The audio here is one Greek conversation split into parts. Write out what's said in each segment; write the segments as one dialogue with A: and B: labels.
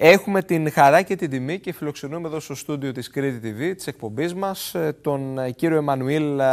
A: Έχουμε την χαρά και την τιμή και φιλοξενούμε εδώ στο στούντιο της Κρήτη TV, της εκπομπής μας, ε, τον ε, κύριο Εμμανουήλ ε,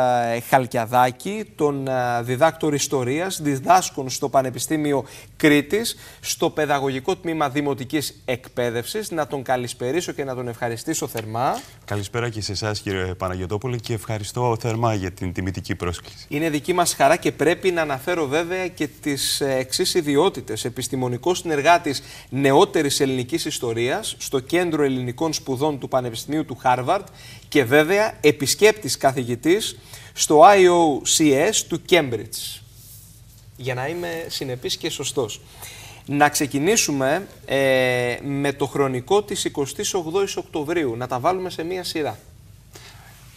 A: Χαλκιαδάκη, τον διδάκτορ ιστορίας, διδάσκων στο Πανεπιστήμιο Κρήτης, στο Παιδαγωγικό Τμήμα Δημοτικής Εκπαίδευσης. Να τον καλησπερίσω και να τον ευχαριστήσω θερμά.
B: Καλησπέρα και σε εσάς κύριε Παναγιωτόπουλο, και ευχαριστώ θερμά για την τιμητική πρόσκληση.
A: Είναι δική μας χαρά και πρέπει να αναφέρω βέβαια και τις εξής ιδιότητες, επιστημονικός συνεργάτης νεότερης ελληνικής. Ιστορίας στο Κέντρο Ελληνικών Σπουδών του Πανεπιστημίου του Χάρβαρτ και βέβαια επισκέπτης καθηγητής στο IOCS του Κέμπριτζ. Για να είμαι συνεπής και σωστός. Να ξεκινήσουμε ε, με το χρονικό της 28 η Οκτωβρίου, να τα βάλουμε σε μία σειρά.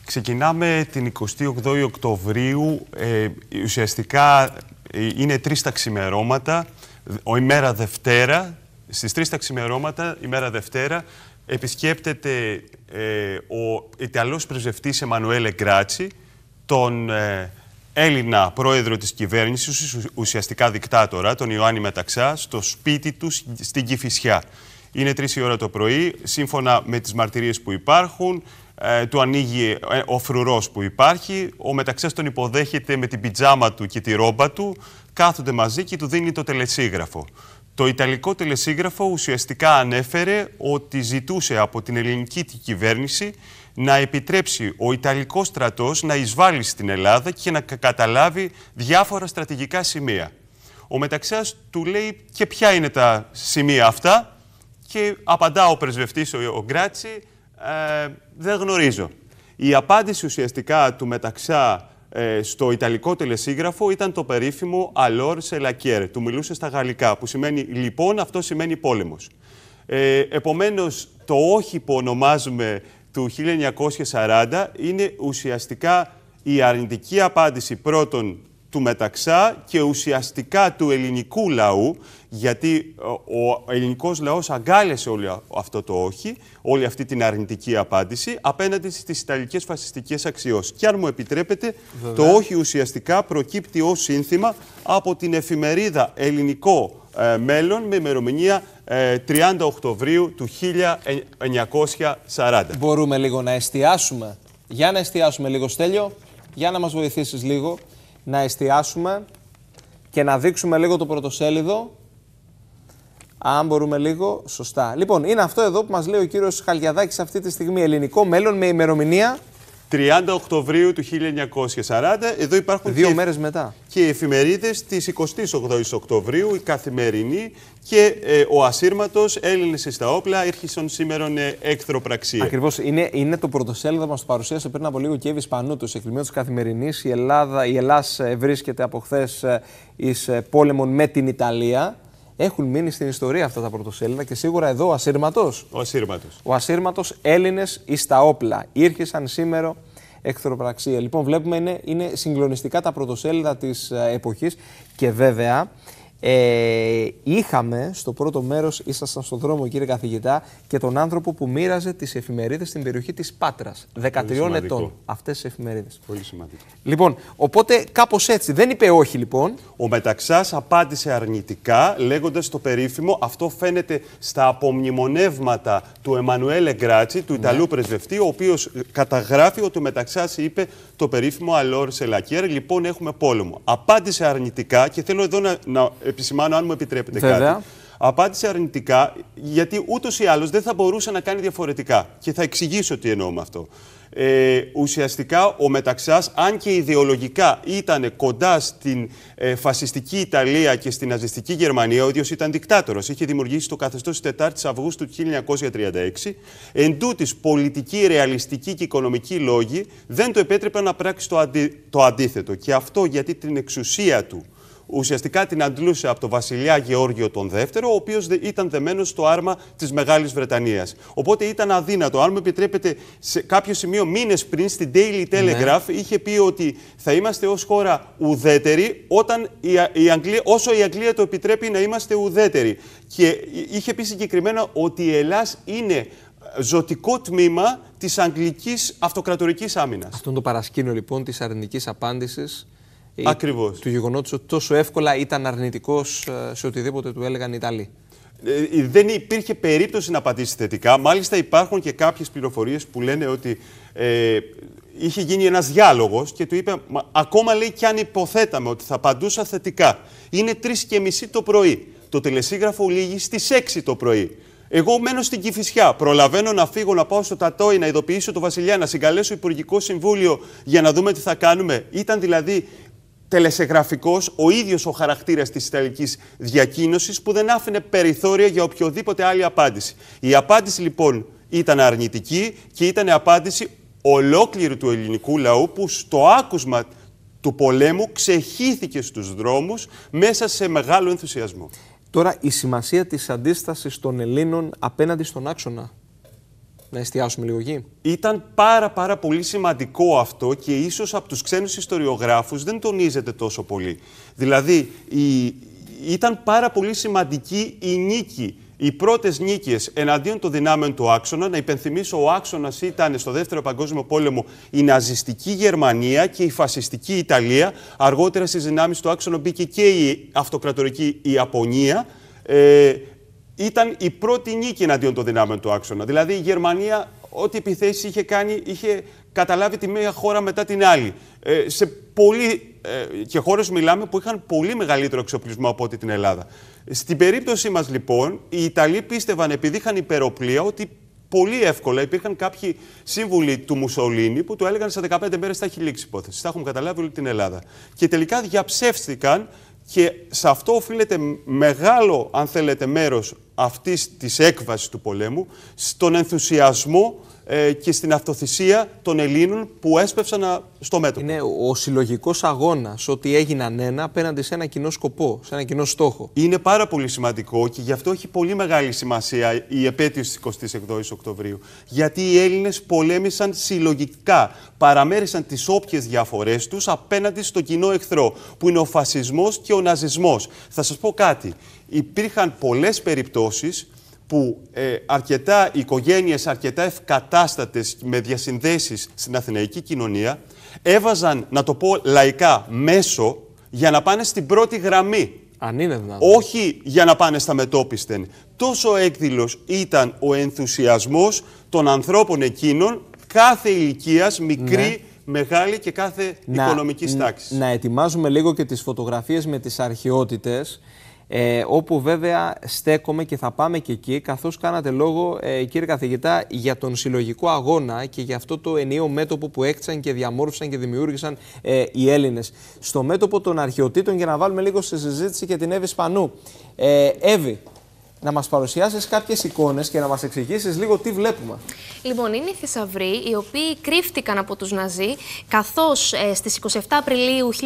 B: Ξεκινάμε την 28η Οκτωβρίου, ε, ουσιαστικά ε, είναι τρεις τα ξημερώματα, ο ημέρα Δευτέρα, στις 3 τα ξημερώματα, ημέρα Δευτέρα, επισκέπτεται ε, ο Ιταλός πρεσβευτής Εμμανουέλε Γκράτσι, τον ε, Έλληνα πρόεδρο της κυβέρνησης, ουσιαστικά δικτάτορα, τον Ιωάννη Μεταξά, στο σπίτι του στην Κηφισιά. Είναι 3 η ώρα το πρωί, σύμφωνα με τις μαρτυρίες που υπάρχουν, ε, του ανοίγει ο φρουρός που υπάρχει, ο Μεταξάς τον υποδέχεται με την πιτζάμα του και τη ρόμπα του, κάθονται μαζί και του δίνει το τελεσίγραφο. Το Ιταλικό τελεσίγραφο ουσιαστικά ανέφερε ότι ζητούσε από την ελληνική κυβέρνηση να επιτρέψει ο Ιταλικός στρατός να εισβάλλει στην Ελλάδα και να καταλάβει διάφορα στρατηγικά σημεία. Ο Μεταξάς του λέει και ποια είναι τα σημεία αυτά και απαντά ο πρεσβευτής ο Γκράτσι «Ε, «Δεν γνωρίζω». Η απάντηση ουσιαστικά του Μεταξά ε, στο ιταλικό τελεσίγραφο ήταν το περίφημο «Αλόρ σε quiere», του μιλούσε στα γαλλικά, που σημαίνει «λοιπόν, αυτό σημαίνει πόλεμος». Ε, επομένως, το «όχι» που ονομάζουμε του 1940 είναι ουσιαστικά η αρνητική απάντηση πρώτον του Μεταξά και ουσιαστικά του ελληνικού λαού, γιατί ε, ο ελληνικός λαός αγκάλεσε όλο αυτό το όχι, όλη αυτή την αρνητική απάντηση, απέναντι στις ιταλικές φασιστικές αξιώσεις. Και αν μου επιτρέπετε, το όχι ουσιαστικά προκύπτει ως σύνθημα από την εφημερίδα ελληνικό ε, μέλλον με ημερομηνία 30 ε,
A: Οκτωβρίου του 1940. Μπορούμε λίγο να εστιάσουμε. Για να εστιάσουμε λίγο, Στέλιο, για να μας βοηθήσεις λίγο να εστιάσουμε και να δείξουμε λίγο το πρωτοσέλιδο. Αν μπορούμε λίγο, σωστά. Λοιπόν, είναι αυτό εδώ που μας λέει ο κύριος Χαλιαδάκης αυτή τη στιγμή. Ελληνικό μέλλον με ημερομηνία
B: 30 Οκτωβρίου του 1940. Εδώ υπάρχουν Δύο και, μέρες μετά. και οι εφημερίδες της 28ης Οκτωβρίου, η Καθημερινή και ε, ο ασύρματος Έλληνες
A: στα όπλα ήρχισαν σήμερα ε, έκθροπραξία. Ακριβώς. Είναι, είναι το πρωτοσέλιδο που μας παρουσίασε πριν από λίγο και η Ευησπανούτου σε εκκλημένο της Καθημερινής. Η Ελλάδα, η Ελλάς ε, βρίσκεται από χθες ε, εις πόλεμον με την Ιταλία έχουν μείνει στην ιστορία αυτά τα πρωτοσέλιδα και σίγουρα εδώ ο ασύρματος. Ο ασύρματος. Ο ασύρματος Έλληνες εις τα όπλα. Ήρχεσαν σήμερα εχθροπραξία. Λοιπόν, βλέπουμε είναι, είναι συγκλονιστικά τα πρωτοσέλιδα της ε, εποχής και βέβαια ε, είχαμε στο πρώτο μέρος, ήσασταν στον δρόμο, κύριε καθηγητά, και τον άνθρωπο που μοίραζε τις εφημερίδες στην περιοχή της Πάτρας. 13 ετών. Αυτές τις εφημερίδες. Πολύ σημαντικό. Λοιπόν, οπότε κάπως έτσι. Δεν είπε όχι, λοιπόν.
B: Ο Μεταξάς απάντησε αρνητικά, λέγοντας το περίφημο, αυτό φαίνεται στα απομνημονεύματα του Εμμανουέλ Εγκράτσι, του Ιταλού ναι. πρεσβευτή, ο οποίος καταγράφει ότι ο Μεταξάς είπε το περίφημο Αλόρ Σελακέρ. Λοιπόν, έχουμε πόλεμο. Απάντησε αρνητικά και θέλω εδώ να, να επισημάνω, αν μου επιτρέπετε Βέβαια. κάτι. Απάντησε αρνητικά, γιατί ούτως ή άλλως δεν θα μπορούσε να κάνει διαφορετικά. Και θα εξηγήσω τι εννοώ με αυτό. Ε, ουσιαστικά ο Μεταξάς, αν και ιδεολογικά ήταν κοντά στην ε, φασιστική Ιταλία και στην ναζιστική Γερμανία, ο ίδιος ήταν δικτάτορος. Είχε δημιουργήσει το καθεστώς της 4ης Αυγούστου 1936. Εν τούτης, πολιτικοί, ρεαλιστικοί και οικονομική λόγοι δεν το επέτρεπαν να πράξει το, το αντίθετο. Και αυτό γιατί την εξουσία του ουσιαστικά την αντλούσε από τον βασιλιά Γεώργιο τον δεύτερο, ο οποίος ήταν δεμένος στο άρμα της Μεγάλης Βρετανίας. Οπότε ήταν αδύνατο. Αν μου επιτρέπετε, σε κάποιο σημείο μήνες πριν στην Daily Telegraph ναι. είχε πει ότι θα είμαστε ως χώρα ουδέτεροι όταν η, η Αγγλία, όσο η Αγγλία το επιτρέπει να είμαστε ουδέτεροι. Και είχε πει συγκεκριμένα ότι η Ελλάς είναι ε, ζωτικό τμήμα της αγγλικής αυτοκρατορικής
A: άμυνας. Αυτό είναι το παρασκήνιο λοιπόν της αρνητικής απάντησης ε, Ακριβώς. του γεγονότος ότι τόσο εύκολα ήταν αρνητικός ε, σε οτιδήποτε του έλεγαν οι Ιταλοί. Ε, ε, δεν υπήρχε
B: περίπτωση να απαντήσει θετικά. Μάλιστα υπάρχουν και κάποιες πληροφορίες που λένε ότι ε, είχε γίνει ένας διάλογος και του είπε μα, ακόμα λέει κι αν υποθέταμε ότι θα παντούσα θετικά. Είναι τρεις και μισή το πρωί. Το τηλεσίγραφο λύγει στις 6 το πρωί. Εγώ μένω στην Κυφυσιά. Προλαβαίνω να φύγω, να πάω στο Τατόι, να ειδοποιήσω τον Βασιλιά, να συγκαλέσω Υπουργικό Συμβούλιο για να δούμε τι θα κάνουμε. Ήταν δηλαδή Τελεσεγραφικός, ο ίδιος ο χαρακτήρας της ιταλικής διακοίνωση που δεν άφηνε περιθώρια για οποιοδήποτε άλλη απάντηση. Η απάντηση λοιπόν ήταν αρνητική και ήταν απάντηση ολόκληρου του ελληνικού λαού που στο άκουσμα του πολέμου ξεχύθηκε στους δρόμους μέσα σε
A: μεγάλο ενθουσιασμό. Τώρα η σημασία της αντίστασης των Ελλήνων απέναντι στον άξονα να εστιάσουμε λίγο
B: Ήταν πάρα πάρα πολύ σημαντικό αυτό και ίσως από τους ξένους ιστοριογράφους δεν τονίζεται τόσο πολύ. Δηλαδή η... ήταν πάρα πολύ σημαντική η νίκη οι πρώτες νίκες εναντίον των δυνάμεων του άξονα, να υπενθυμίσω, ο άξονας ήταν στο Δεύτερο Παγκόσμιο Πόλεμο η ναζιστική Γερμανία και η φασιστική Ιταλία. Αργότερα στις δυνάμεις του άξονα μπήκε και η αυτοκρατορική Ιαπωνία. Ε, ήταν η πρώτη νίκη εναντίον των δυνάμεων του άξονα. Δηλαδή η Γερμανία ό,τι επιθέσεις είχε κάνει, είχε καταλάβει τη μία χώρα μετά την άλλη. Ε, σε πολύ, ε, και χώρες μιλάμε που είχαν πολύ μεγαλύτερο εξοπλισμό από ό,τι την Ελλάδα. Στην περίπτωσή μας λοιπόν, οι Ιταλοί πίστευαν επειδή είχαν υπεροπλία ότι πολύ εύκολα υπήρχαν κάποιοι σύμβουλοι του Μουσολίνη που του έλεγαν σε 15 μέρες θα έχει λήξει υπόθεση. Θα έχουμε καταλάβει όλη την Ελλάδα. Και τελικά διαψεύστηκαν και σε αυτό οφείλεται μεγάλο, αν θέλετε, μέρος αυτής της έκβασης του πολέμου, στον ενθουσιασμό ε, και στην αυτοθυσία των Ελλήνων
A: που έσπευσαν στο μέτωπο. Είναι ο συλλογικός αγώνας ότι έγιναν ένα απέναντι σε ένα κοινό σκοπό, σε ένα κοινό στόχο. Είναι πάρα πολύ σημαντικό και γι' αυτό έχει πολύ μεγάλη σημασία
B: η επέτειος της 26η Οκτωβρίου. Γιατί οι Έλληνες πολέμησαν συλλογικά, παραμέρισαν τις όποιες διαφορές τους απέναντι στο κοινό εχθρό, που είναι ο φασισμός και ο ναζισμός. Θα σας πω κάτι. Υπήρχαν πολλές περιπτώσεις που ε, αρκετά οικογένειες, οικογένειες, αρκετά ευκατάστατες με διασυνδέσεις στην αθηναϊκή κοινωνία, έβαζαν, να το πω λαϊκά, μέσο για να πάνε στην πρώτη γραμμή. Αν είναι δυνατόν. Όχι για να πάνε στα μετόπιστεν. Τόσο έκδηλος ήταν ο ενθουσιασμός των ανθρώπων εκείνων κάθε ηλικίας, μικρή, ναι. μεγάλη και κάθε οικονομική τάξης.
A: Να ετοιμάζουμε λίγο και τις φωτογραφίες με τις αρχαιότητες ε, όπου βέβαια στέκομαι και θα πάμε και εκεί, καθώς κάνατε λόγο, ε, κύριε καθηγητά, για τον συλλογικό αγώνα και για αυτό το ενίο μέτωπο που έκτισαν και διαμόρφωσαν και δημιούργησαν ε, οι Έλληνες. Στο μέτωπο των αρχαιοτήτων, για να βάλουμε λίγο στη συζήτηση και την Εύη Σπανού. Ε, Εύη, να μας παρουσιάσεις κάποιες εικόνες και να μας εξηγήσεις λίγο τι βλέπουμε.
C: Λοιπόν, είναι οι θησαυροί οι οποίοι κρύφτηκαν από τους Ναζί καθώς ε, στις 27 Απριλίου 1941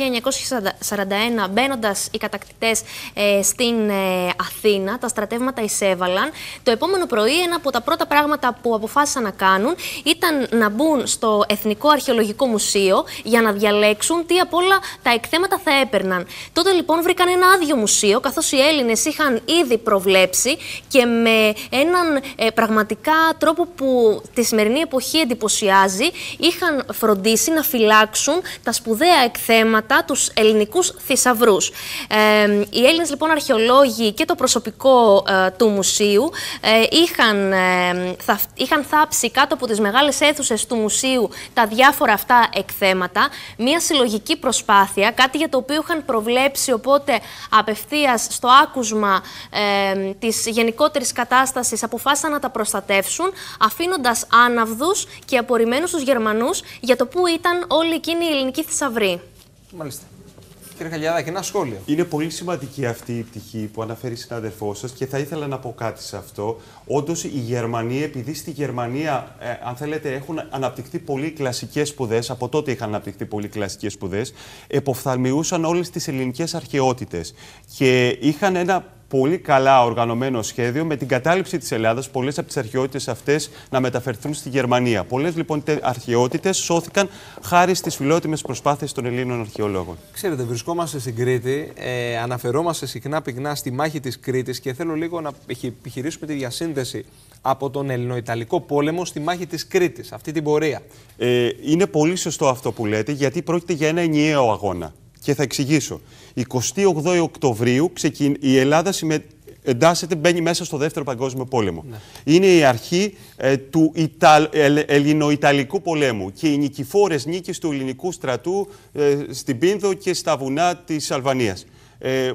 C: μπαίνοντας οι κατακτητές ε, στην ε, Αθήνα, τα στρατεύματα εισέβαλαν. Το επόμενο πρωί ένα από τα πρώτα πράγματα που αποφάσισαν να κάνουν ήταν να μπουν στο Εθνικό Αρχαιολογικό Μουσείο για να διαλέξουν τι από όλα τα εκθέματα θα έπαιρναν. Τότε λοιπόν βρήκαν ένα άδειο μουσείο καθώς οι Έλληνες είχαν ήδη προβλέψει και με έναν ε, πραγματικά τρόπο που τη σημερινή εποχή εντυπωσιάζει, είχαν φροντίσει να φυλάξουν τα σπουδαία εκθέματα, τους ελληνικούς θησαυρούς. Ε, οι Έλληνες λοιπόν αρχαιολόγοι και το προσωπικό ε, του μουσείου ε, είχαν, θα, είχαν θάψει κάτω από τις μεγάλες αίθουσες του μουσείου τα διάφορα αυτά εκθέματα, μια συλλογική προσπάθεια, κάτι για το οποίο είχαν προβλέψει οπότε απευθείας στο άκουσμα ε, τη γενικότερης κατάστασης αποφάσισαν να τα προστατεύσουν, αφήνοντας άναυδους και απορριμμένους τους Γερμανούς για το που ήταν όλη εκείνη η ελληνική θησαυρή.
A: Μάλιστα. Κύριε και ένα σχόλιο. Είναι
B: πολύ σημαντική αυτή η πτυχή που αναφέρει η συναδελφό σας και θα ήθελα να πω κάτι σε αυτό. Όντως, οι Γερμανοί, επειδή στη Γερμανία, ε, αν θέλετε, έχουν αναπτυχθεί πολύ κλασικές σπουδές, από τότε είχαν αναπτυχθεί πολύ κλασικές σπουδές, εποφθαλμιούσαν όλες τις ελληνικές αρχαιότητες και είχαν ένα πολύ καλά οργανωμένο σχέδιο με την κατάληψη της Ελλάδας, πολλές από τις αρχαιότητες αυτές να μεταφερθούν στη Γερμανία. Πολλές λοιπόν αρχαιότητες σώθηκαν χάρη στις φιλότιμες προσπάθειες των Ελλήνων αρχαιολόγων.
A: Ξέρετε, βρισκόμαστε στην Κρήτη, ε, αναφερόμαστε συχνά πυκνά στη μάχη της Κρήτης και θέλω λίγο να επιχειρήσουμε τη διασύνδεση από τον Ελληνοϊταλικό πόλεμο στη μάχη της Κρήτης, αυτή την πορεία. Ε, είναι πολύ
B: σωστό αυτό που λέτε, γιατί πρόκειται για ένα ενιαίο αγώνα και θα εξηγήσω. 28 Οκτωβρίου η Ελλάδα συμμε... εντάσσεται, μπαίνει μέσα στο Δεύτερο Παγκόσμιο Πόλεμο. Ναι. Είναι η αρχή ε, του ε, Ελληνοϊταλικού πολέμου και οι νικηφόρες νίκης του ελληνικού στρατού ε, στην Πίνδο και στα βουνά της Αλβανίας. Ε,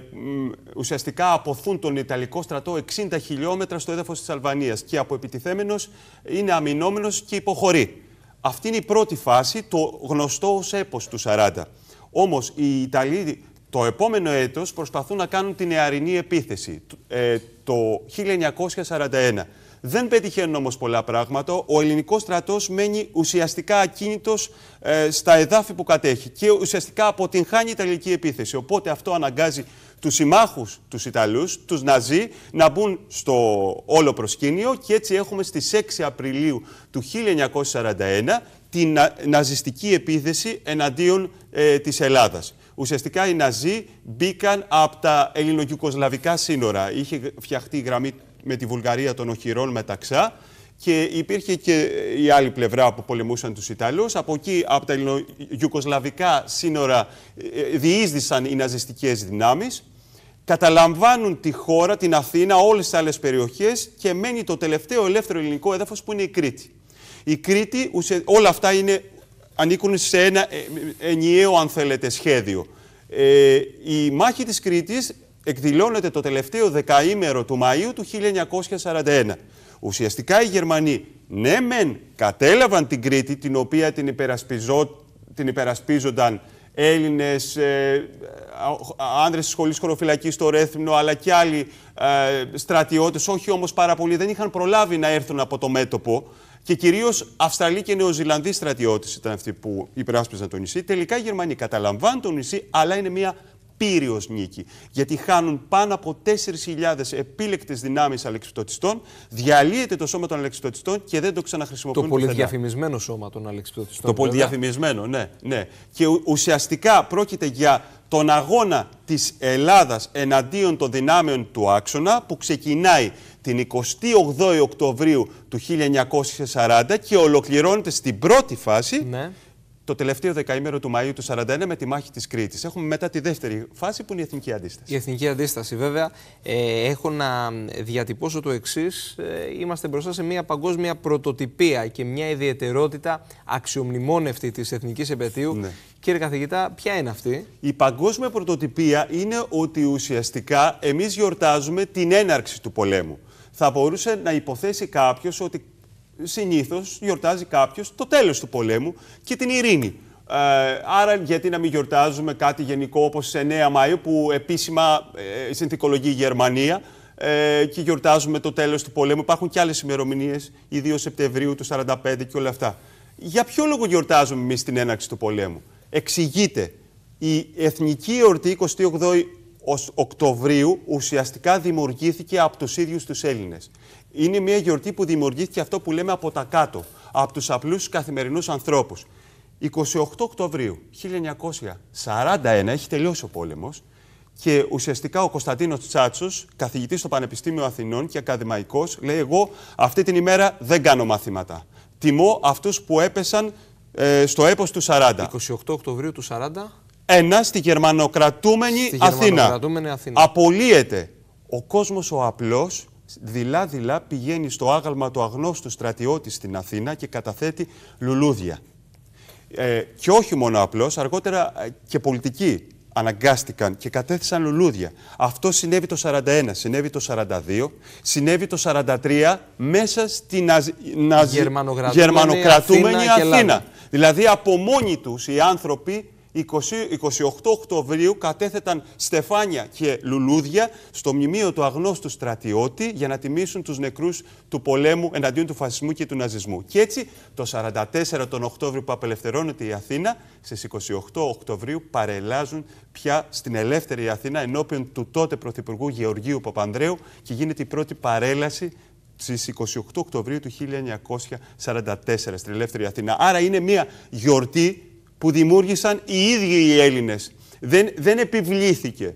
B: ουσιαστικά αποθούν τον Ιταλικό στρατό 60 χιλιόμετρα στο έδαφος της Αλβανίας και από επιτιθέμενος είναι αμυνόμενος και υποχωρεί. Αυτή είναι η πρώτη φάση, το γνωστό ως έπος του 40. Όμως οι Ιταλοί το επόμενο έτος προσπαθούν να κάνουν την νεαρινή επίθεση το 1941. Ε, Δεν πετυχαίνουν όμως πολλά πράγματα. Ο ελληνικός στρατός μένει ουσιαστικά ακίνητος ε, στα εδάφη που κατέχει και ουσιαστικά αποτυγχάνει η Ιταλική επίθεση. Οπότε αυτό αναγκάζει τους συμμάχους τους Ιταλούς, τους Ναζί, να μπουν στο όλο προσκήνιο και έτσι έχουμε στις 6 Απριλίου του 1941 την ναζιστική επίθεση εναντίον ε, της Ελλάδας. Ουσιαστικά οι Ναζί μπήκαν από τα ελληνογιουκοσλαβικά σύνορα. Είχε φτιαχτεί η γραμμή με τη Βουλγαρία των Οχυρών μεταξά και υπήρχε και η άλλη πλευρά που πολεμούσαν τους Ιταλούς. Από εκεί, από τα ελληνογιουκοσλαβικά σύνορα, ε, ε, διείσδησαν οι ναζιστικές δυνάμεις. Καταλαμβάνουν τη χώρα, την Αθήνα, όλες τις άλλες περιοχές και μένει το τελευταίο ελεύθερο ελληνικό έδαφος που είναι η Κρήτη. Η Κρήτη, όλα αυτά είναι, ανήκουν σε ένα ε, ενιαίο, αν θέλετε, σχέδιο. Ε, η μάχη της Κρήτης εκδηλώνεται το τελευταίο δεκαήμερο του Μαΐου του 1941. Ουσιαστικά οι Γερμανοί, ναι μεν κατέλαβαν την Κρήτη, την οποία την, υπερασπιζό, την υπερασπίζονταν Έλληνες, ε, της σχολής χωροφυλακής στο Ρέθμνο, αλλά και άλλοι ε, στρατιώτες, όχι όμως πάρα πολλοί, δεν είχαν προλάβει να έρθουν από το μέτωπο. Και κυρίως Αυστραλοί και Νεοζηλανδοί στρατιώτες ήταν αυτοί που υπεράσπιζαν το νησί. Τελικά οι Γερμανοί καταλαμβάνουν το νησί, αλλά είναι μια πύριος νίκη, γιατί χάνουν πάνω από 4.000 επίλεκτες δυνάμεις αλεξιπτωτιστών, διαλύεται
A: το σώμα των αλεξιπτωτιστών και δεν το ξαναχρησιμοποιούν. Το πολυδιαφημισμένο σώμα των αλεξιπτωτιστών. Το
B: πολυδιαφημισμένο, ναι, ναι. Και ουσιαστικά πρόκειται για τον αγώνα της Ελλάδας εναντίον των δυνάμεων του άξονα που ξεκινάει την 28η Οκτωβρίου του 1940 και ολοκληρώνεται στην πρώτη φάση ναι το τελευταίο δεκαήμερο του Μαΐου του 1941 με τη μάχη της Κρήτης. Έχουμε μετά τη δεύτερη φάση που είναι η εθνική αντίσταση.
A: Η εθνική αντίσταση βέβαια. Ε, έχω να διατυπώσω το εξής. Ε, είμαστε μπροστά σε μια παγκόσμια πρωτοτυπία και μια ιδιαιτερότητα αξιομνημόνευτη της εθνικής επαιτίου. Ναι. Κύριε καθηγητά, ποια είναι αυτή. Η παγκόσμια πρωτοτυπία είναι ότι
B: ουσιαστικά εμείς γιορτάζουμε την έναρξη του πολέμου. Θα μπορούσε να υποθέσει κάποιος ότι συνήθως γιορτάζει κάποιος το τέλος του πολέμου και την ειρήνη. Ε, άρα, γιατί να μην γιορτάζουμε κάτι γενικό όπως 9 Μαου που επίσημα ε, συνθηκολογεί η Γερμανία ε, και γιορτάζουμε το τέλος του πολέμου. Υπάρχουν και άλλες ημερομηνίες, ιδίως Σεπτεμβρίου του 1945 και όλα αυτά. Για ποιο λόγο γιορτάζουμε εμείς την έναρξη του πολέμου, Εξηγείται. Η εθνική εορτή 28 Οκτωβρίου ουσιαστικά δημιουργήθηκε από τους ίδιους τους Έλληνες είναι μια γιορτή που δημιουργήθηκε αυτό που λέμε από τα κάτω, από τους απλούς καθημερινούς ανθρώπους. 28 Οκτωβρίου 1941 έχει τελειώσει ο πόλεμος και ουσιαστικά ο Κωνσταντίνος Τσάτσος, καθηγητής στο Πανεπιστήμιο Αθηνών και ακαδημαϊκός, λέει εγώ αυτή την ημέρα δεν κάνω μαθήματα. Τιμώ αυτούς που έπεσαν ε, στο έπος του 40. 28 Οκτωβρίου του 40. Ένα στη γερμανοκρατούμενη, στη γερμανοκρατούμενη Αθήνα. Αθήνα. Απολύεται ο κόσμος ο απλός δειλά-δειλά πηγαίνει στο άγαλμα του αγνώστου στρατιώτη στην Αθήνα και καταθέτει λουλούδια. Ε, και όχι μόνο απλώς, αργότερα ε, και πολιτικοί αναγκάστηκαν και κατέθεσαν λουλούδια. Αυτό συνέβη το 41, συνέβη το 42, συνέβη το 43 μέσα στην γερμανοκρατούμενη Αθήνα. Αθήνα. Δηλαδή από μόνοι τους οι άνθρωποι 20, 28 Οκτωβρίου κατέθεταν στεφάνια και λουλούδια στο μνημείο του αγνώστου στρατιώτη για να τιμήσουν τους νεκρούς του πολέμου εναντίον του φασισμού και του ναζισμού. Και έτσι το 44 τον Οκτώβριο που απελευθερώνεται η Αθήνα, στις 28 Οκτωβρίου παρελάζουν πια στην ελεύθερη Αθήνα ενώπιον του τότε Πρωθυπουργού Γεωργίου Παπανδρέου και γίνεται η πρώτη παρέλαση στις 28 Οκτωβρίου του 1944 στην Ελεύθερη Αθήνα. Άρα είναι μια γιορτή που δημιούργησαν οι ίδιοι οι Έλληνες. Δεν, δεν επιβλήθηκε.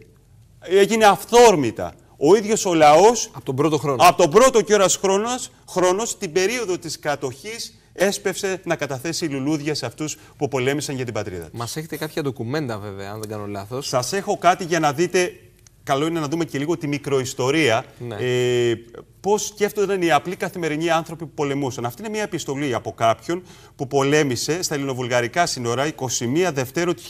B: Έγινε αυθόρμητα. Ο ίδιος ο λαός, από τον πρώτο χρόνο, από τον πρώτο χρόνος, χρόνος, την περίοδο της κατοχής, έσπευσε να καταθέσει λουλούδια σε αυτούς που πολέμησαν για την πατρίδα. Μας έχετε κάποια ντοκουμέντα βέβαια, αν δεν κάνω λάθος. Σας έχω κάτι για να δείτε καλό είναι να δούμε και λίγο τη μικροϊστορία. Ναι. Ε, Πώς σκέφτονταν οι απλοί καθημερινοί άνθρωποι που πολεμούσαν. Αυτή είναι μια επιστολή από κάποιον που πολέμησε στα ελληνοβουλγαρικά σύνορα 21 Δευτέρου του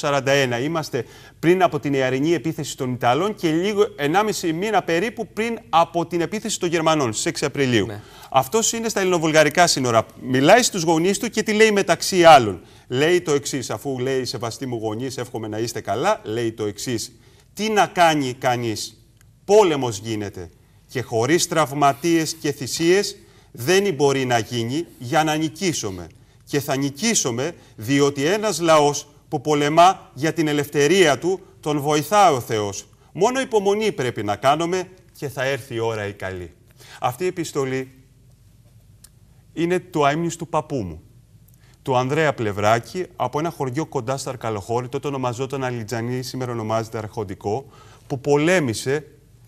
B: 1941. Είμαστε πριν από την ιαρινή επίθεση των Ιταλών και λίγο 1,5 μήνα περίπου πριν από την επίθεση των Γερμανών στις 6 Απριλίου. Ναι. Αυτός είναι στα ελληνοβουλγαρικά σύνορα. Μιλάει στους γονείς του και τι λέει μεταξύ άλλων. Λέει το εξής, αφού λέει Σεβαστή μου γονείς, εύχομαι να είστε καλά, λέει το εξής. Τι να κάνει κανείς. Πόλεμος γίνεται και χωρίς τραυματίες και θυσίες δεν μπορεί να γίνει για να νικήσουμε. Και θα νικήσουμε διότι ένας λαός που πολεμά για την ελευθερία του τον βοηθά ο Θεός. Μόνο υπομονή πρέπει να κάνουμε και θα έρθει η ώρα η καλή. Αυτή η επιστολή είναι το του παππού μου του Ανδρέα Πλευράκη από ένα χωριό κοντά στα Αρκαλοχώρη, τότε ονομαζόταν Αλιτζανή, σήμερα ονομάζεται Αρχοντικό, που πολέμησε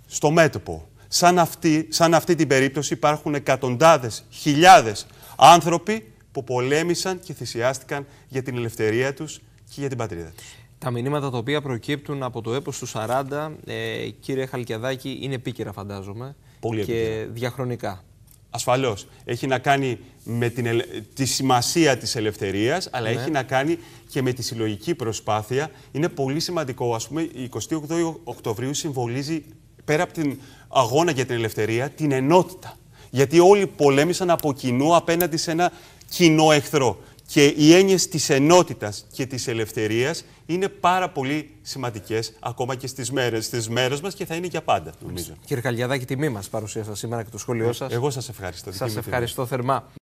B: στο μέτωπο. Σαν αυτή, σαν αυτή την περίπτωση υπάρχουν εκατοντάδες, χιλιάδες άνθρωποι που πολέμησαν και θυσιάστηκαν για την
A: ελευθερία τους και για την πατρίδα τους. Τα μηνύματα τα οποία προκύπτουν από το έπος του 40, ε, κύριε Χαλκιαδάκη, είναι επίκαιρα φαντάζομαι. Πολύ επίκαιρα. και διαχρονικά.
B: Ασφαλώς. Έχει να κάνει με την, τη σημασία της ελευθερίας, αλλά ναι. έχει να κάνει και με τη συλλογική προσπάθεια. Είναι πολύ σημαντικό. Ας πούμε, η 28 Οκτωβρίου συμβολίζει, πέρα από την αγώνα για την ελευθερία, την ενότητα. Γιατί όλοι πολέμησαν από κοινού απέναντι σε ένα κοινό εχθρό και οι έννοιες της ενότητας και της ελευθερίας είναι πάρα πολύ σημαντικές ακόμα και στις μέρες, στις μέρες μας και θα είναι για πάντα
A: νομίζω. Κύριε Καλιαδάκη, τιμή μας παρουσία σας σήμερα και το σχόλιο ε, σας. Εγώ σας ευχαριστώ. Σας ευχαριστώ θερμά.